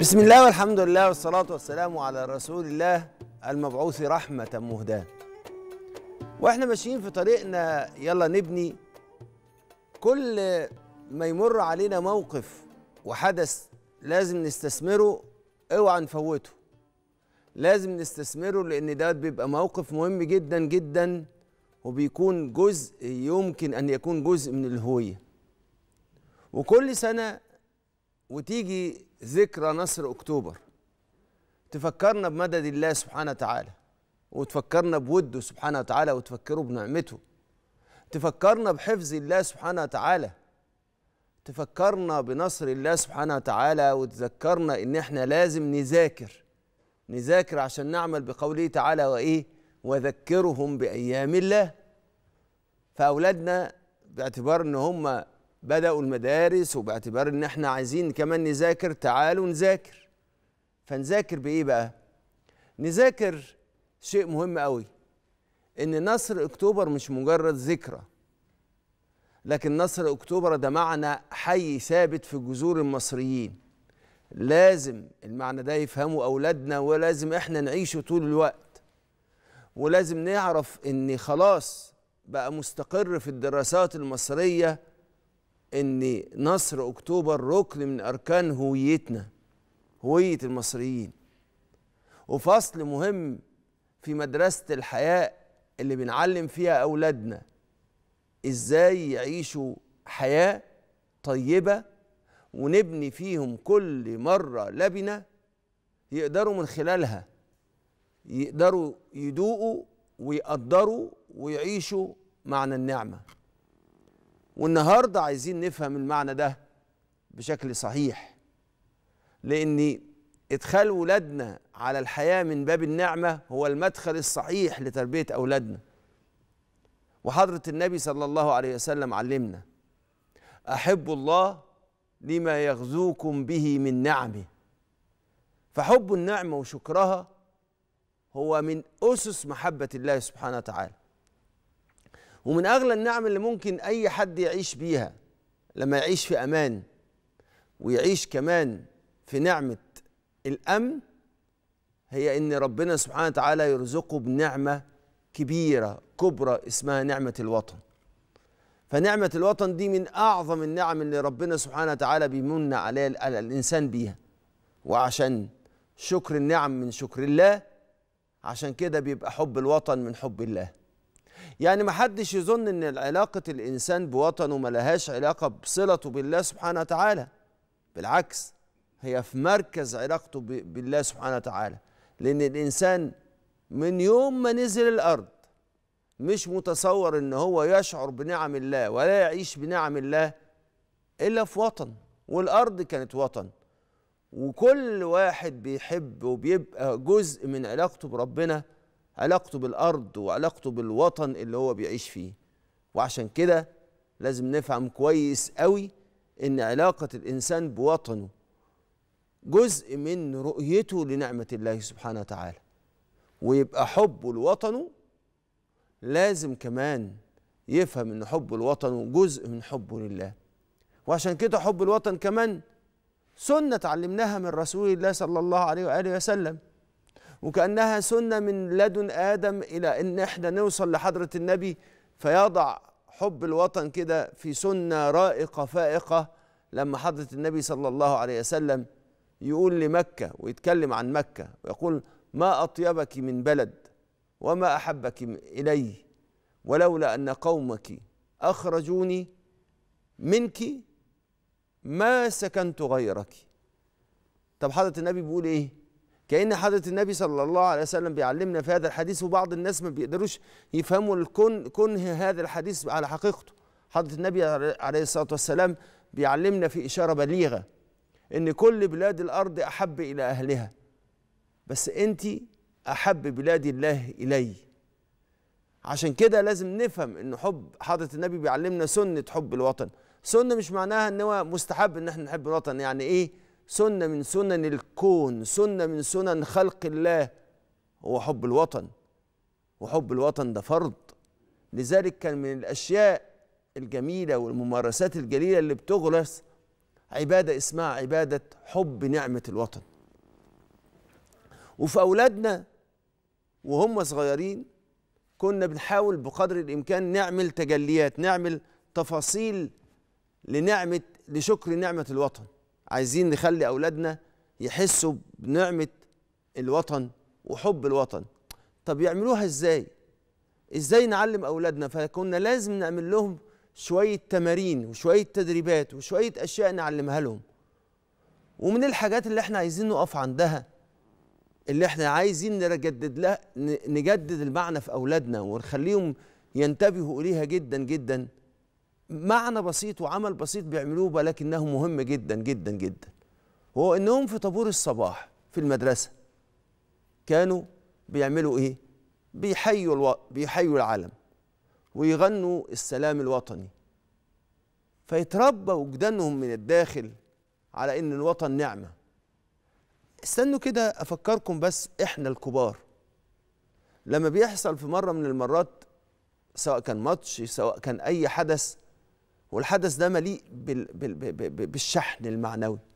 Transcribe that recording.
بسم الله والحمد لله والصلاة والسلام على رسول الله المبعوث رحمة مهداة واحنا ماشيين في طريقنا يلا نبني كل ما يمر علينا موقف وحدث لازم نستثمره اوعى نفوته لازم نستثمره لان ده بيبقى موقف مهم جدا جدا وبيكون جزء يمكن ان يكون جزء من الهويه وكل سنه وتيجي ذكرى نصر اكتوبر تفكرنا بمدد الله سبحانه وتعالى وتفكرنا بوده سبحانه وتعالى وتفكره بنعمته تفكرنا بحفظ الله سبحانه وتعالى تفكرنا بنصر الله سبحانه وتعالى وتذكرنا ان احنا لازم نذاكر نذاكر عشان نعمل بقوله تعالى وايه وذكرهم بايام الله فاولادنا باعتبار ان هم بدأوا المدارس وباعتبار إن إحنا عايزين كمان نذاكر تعالوا نذاكر فنذاكر بإيه بقى؟ نذاكر شيء مهم قوي إن نصر أكتوبر مش مجرد ذكرى لكن نصر أكتوبر ده معنى حي ثابت في جذور المصريين لازم المعنى ده يفهمه أولادنا ولازم إحنا نعيشه طول الوقت ولازم نعرف إن خلاص بقى مستقر في الدراسات المصريه ان نصر اكتوبر ركن من اركان هويتنا هويه المصريين وفصل مهم في مدرسه الحياه اللي بنعلم فيها اولادنا ازاي يعيشوا حياه طيبه ونبني فيهم كل مره لبنه يقدروا من خلالها يقدروا يدوقوا ويقدروا ويعيشوا معنى النعمه والنهارده عايزين نفهم المعنى ده بشكل صحيح لان ادخال ولادنا على الحياه من باب النعمه هو المدخل الصحيح لتربيه اولادنا وحضره النبي صلى الله عليه وسلم علمنا احبوا الله لما يغزوكم به من نعمه فحب النعمه وشكرها هو من اسس محبه الله سبحانه وتعالى ومن اغلى النعم اللي ممكن اي حد يعيش بيها لما يعيش في امان ويعيش كمان في نعمه الامن هي ان ربنا سبحانه وتعالى يرزقه بنعمه كبيره كبرى اسمها نعمه الوطن فنعمه الوطن دي من اعظم النعم اللي ربنا سبحانه وتعالى بيمن عليها الانسان بيها وعشان شكر النعم من شكر الله عشان كده بيبقى حب الوطن من حب الله يعني ما حدش يظن ان علاقه الانسان بوطنه ما لهاش علاقه بصلته بالله سبحانه وتعالى بالعكس هي في مركز علاقته بالله سبحانه وتعالى لان الانسان من يوم ما نزل الارض مش متصور ان هو يشعر بنعم الله ولا يعيش بنعم الله الا في وطن والارض كانت وطن وكل واحد بيحب وبيبقى جزء من علاقته بربنا علاقته بالارض وعلاقته بالوطن اللي هو بيعيش فيه وعشان كده لازم نفهم كويس قوي ان علاقه الانسان بوطنه جزء من رؤيته لنعمه الله سبحانه وتعالى ويبقى حبه لوطنه لازم كمان يفهم ان حب الوطن جزء من حبه لله وعشان كده حب الوطن كمان سنه اتعلمناها من رسول الله صلى الله عليه واله وسلم وكأنها سنة من لدن آدم إلى أن إحنا نوصل لحضرة النبي فيضع حب الوطن كده في سنة رائقة فائقة لما حضرة النبي صلى الله عليه وسلم يقول لمكة ويتكلم عن مكة ويقول ما أطيبك من بلد وما أحبك إلي ولولا أن قومك أخرجوني منك ما سكنت غيرك طب حضرة النبي بيقول إيه كأن حضرة النبي صلى الله عليه وسلم بيعلمنا في هذا الحديث وبعض الناس ما بيقدروش يفهموا الكون كنه هذا الحديث على حقيقته حضرة النبي عليه الصلاة والسلام بيعلمنا في إشارة بليغة إن كل بلاد الأرض أحب إلى أهلها بس أنت أحب بلاد الله إلي عشان كده لازم نفهم إن حب حضرة النبي بيعلمنا سنة حب الوطن سنة مش معناها إن هو مستحب إن إحنا نحب الوطن يعني إيه سنة من سنن الكون سنة من سنن خلق الله هو حب الوطن وحب الوطن ده فرض لذلك كان من الأشياء الجميلة والممارسات الجليلة اللي بتغرس عبادة اسمها عبادة حب نعمة الوطن وفي أولادنا وهم صغيرين كنا بنحاول بقدر الإمكان نعمل تجليات نعمل تفاصيل لنعمة لشكر نعمة الوطن عايزين نخلي أولادنا يحسوا بنعمة الوطن وحب الوطن طب يعملوها إزاي؟ إزاي نعلم أولادنا فكنا لازم نعمل لهم شوية تمارين وشوية تدريبات وشوية أشياء نعلمها لهم ومن الحاجات اللي احنا عايزين نقف عندها اللي احنا عايزين نجدد لها نجدد المعنى في أولادنا ونخليهم ينتبهوا إليها جدا جدا معنى بسيط وعمل بسيط بيعملوه ولكنه مهم جدا جدا جدا هو انهم في طابور الصباح في المدرسه كانوا بيعملوا ايه بيحيوا الو... بيحيوا العلم ويغنوا السلام الوطني فيتربى وجدانهم من الداخل على ان الوطن نعمه استنوا كده افكركم بس احنا الكبار لما بيحصل في مره من المرات سواء كان ماتش سواء كان اي حدث والحدث ده مليء بالشحن المعنوي